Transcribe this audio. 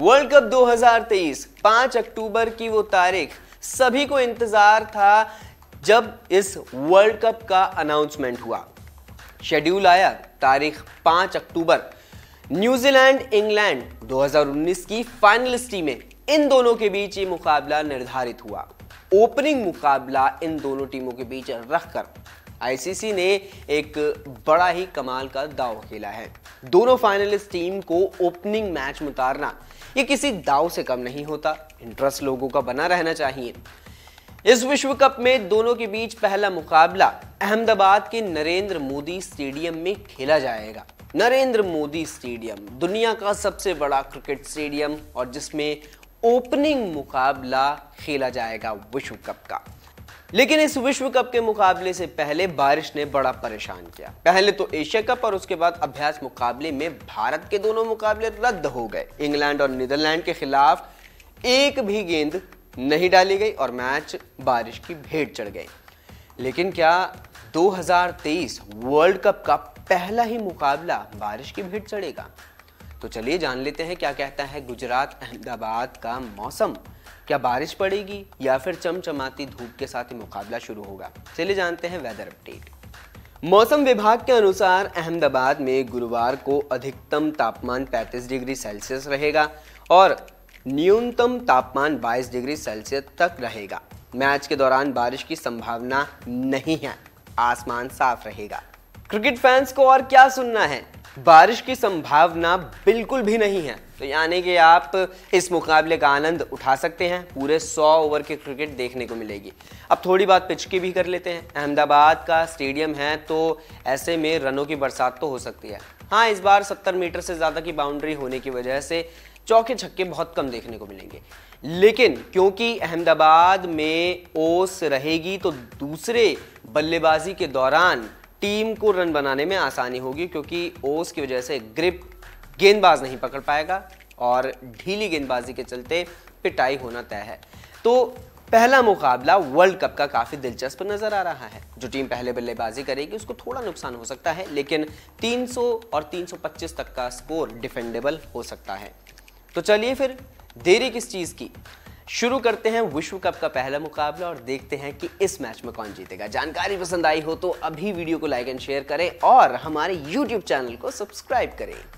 world cup 2023 5 अक्टूबर की वो तारीख सभी को इंतजार था जब इस वर्ल्ड कप का अनाउंसमेंट हुआ शेड्यूल आया तारीख 5 अक्टूबर न्यूजीलैंड इंग्लैंड 2019 की फाइनलिस्टी में इन दोनों के बीच ये मुकाबला निर्धारित हुआ ओपनिंग मुकाबला इन दोनों टीमों के बीच रखकर आईसीसी ने एक बड़ा ही कमाल का दाव खेला है दोनों फाइनलिस्ट टीम को ओपनिंग मैच में उतारना ये किसी दाव से कम नहीं होता इंटरेस्ट लोगों का बना रहना चाहिए इस विश्व कप में दोनों के बीच पहला मुकाबला अहमदाबाद के नरेंद्र मोदी स्टेडियम में खेला जाएगा नरेंद्र मोदी स्टेडियम दुनिया का सबसे बड़ा क्रिकेट स्टेडियम और जिसमें ओपनिंग मुकाबला खेला जाएगा विश्व कप का लेकिन इस विश्व कप के मुकाबले से पहले बारिश ने बड़ा परेशान किया पहले तो एशिया कप और उसके बाद अभ्यास मुकाबले में भारत के दोनों मुकाबले रद्द हो गए इंग्लैंड और नीदरलैंड के खिलाफ एक भी गेंद नहीं डाली गई और मैच बारिश की भेंट चढ़ गई लेकिन क्या 2023 वर्ल्ड कप का पहला ही मुकाबला बारिश की भेंट चढ़ेगा तो चलिए जान लेते हैं क्या कहता है गुजरात अहमदाबाद का मौसम क्या बारिश पड़ेगी या फिर चमचमाती धूप के साथ ही मुकाबला शुरू होगा चले जानते हैं वेदर अपडेट मौसम विभाग के अनुसार अहमदाबाद में गुरुवार को अधिकतम तापमान 35 डिग्री सेल्सियस रहेगा और न्यूनतम तापमान 22 डिग्री सेल्सियस तक रहेगा मैच के दौरान बारिश की संभावना नहीं है आसमान साफ रहेगा क्रिकेट फैंस को और क्या सुनना है बारिश की संभावना बिल्कुल भी नहीं है तो यानी कि आप इस मुकाबले का आनंद उठा सकते हैं पूरे 100 ओवर के क्रिकेट देखने को मिलेगी अब थोड़ी बात पिच की भी कर लेते हैं अहमदाबाद का स्टेडियम है तो ऐसे में रनों की बरसात तो हो सकती है हाँ इस बार 70 मीटर से ज़्यादा की बाउंड्री होने की वजह से चौके छक्के बहुत कम देखने को मिलेंगे लेकिन क्योंकि अहमदाबाद में ओस रहेगी तो दूसरे बल्लेबाजी के दौरान टीम को रन बनाने में आसानी होगी क्योंकि ओस की वजह से ग्रिप गेंदबाज नहीं पकड़ पाएगा और ढीली गेंदबाजी के चलते पिटाई होना तय है तो पहला मुकाबला वर्ल्ड कप का काफ़ी दिलचस्प नज़र आ रहा है जो टीम पहले बल्लेबाजी करेगी उसको थोड़ा नुकसान हो सकता है लेकिन 300 और 325 तक का स्कोर डिफेंडेबल हो सकता है तो चलिए फिर देरी किस चीज़ की शुरू करते हैं विश्व कप का पहला मुकाबला और देखते हैं कि इस मैच में कौन जीतेगा जानकारी पसंद आई हो तो अभी वीडियो को लाइक एंड शेयर करें और हमारे यूट्यूब चैनल को सब्सक्राइब करें